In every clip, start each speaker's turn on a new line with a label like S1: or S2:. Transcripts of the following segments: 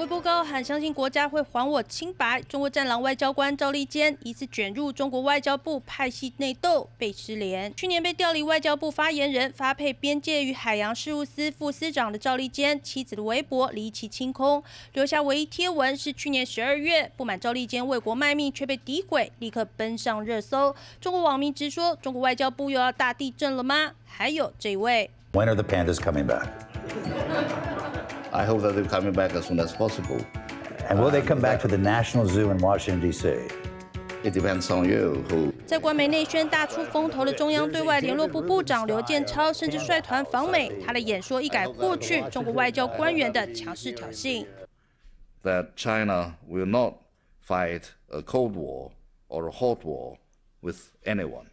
S1: 微博高喊相信国家会还我清白。中国战狼外交官赵立坚疑似卷入中国外交部派系内斗被失联。去年被调离外交部发言人，发配边界与海洋事务司副司长的赵立坚，妻子的微博离奇清空，留下唯一贴文是去年十二月不满赵立坚为国卖命却被诋毁，立刻奔上热搜。中国网民直说：中国外交部又要大地震了吗？还有这 c 位。
S2: I hope that they're coming back as soon as possible. And will they uh, come back to the National Zoo in Washington, D.C.? It depends on
S3: you who.
S1: 在官媒内宣大出风头的中央对外联络部部长刘建超，甚至率团访美，他的演说一改过去中国外交官员的强势挑衅。
S3: That China will not fight a cold war or a hot war with anyone.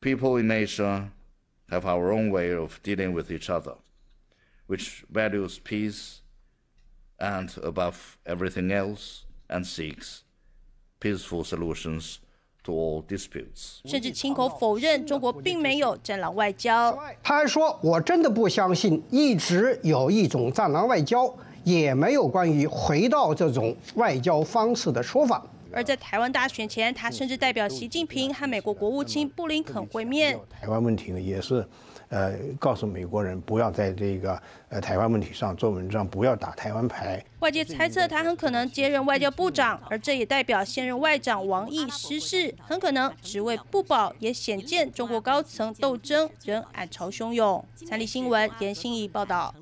S3: People in Asia have our own way of dealing with each other, which values peace and above everything else and seeks peaceful solutions to all disputes，
S1: 甚至亲口否认中国并没有战狼外交，他还说我真的不相信一直有一种战狼外交，也没有关于回
S2: 到这种外交方式的说法。
S1: 而在台湾大选前，他甚至代表习近平和美国国务卿布林肯会面。
S3: 台湾问题呢，也是，呃，告诉美国人不要在这个呃台湾问题上做文章，不要打台湾牌。
S1: 外界猜测他很可能接任外交部长，而这也代表现任外长王毅失势，很可能职位不保，也显见中国高层斗争仍暗潮汹涌。产力新闻严心怡报道。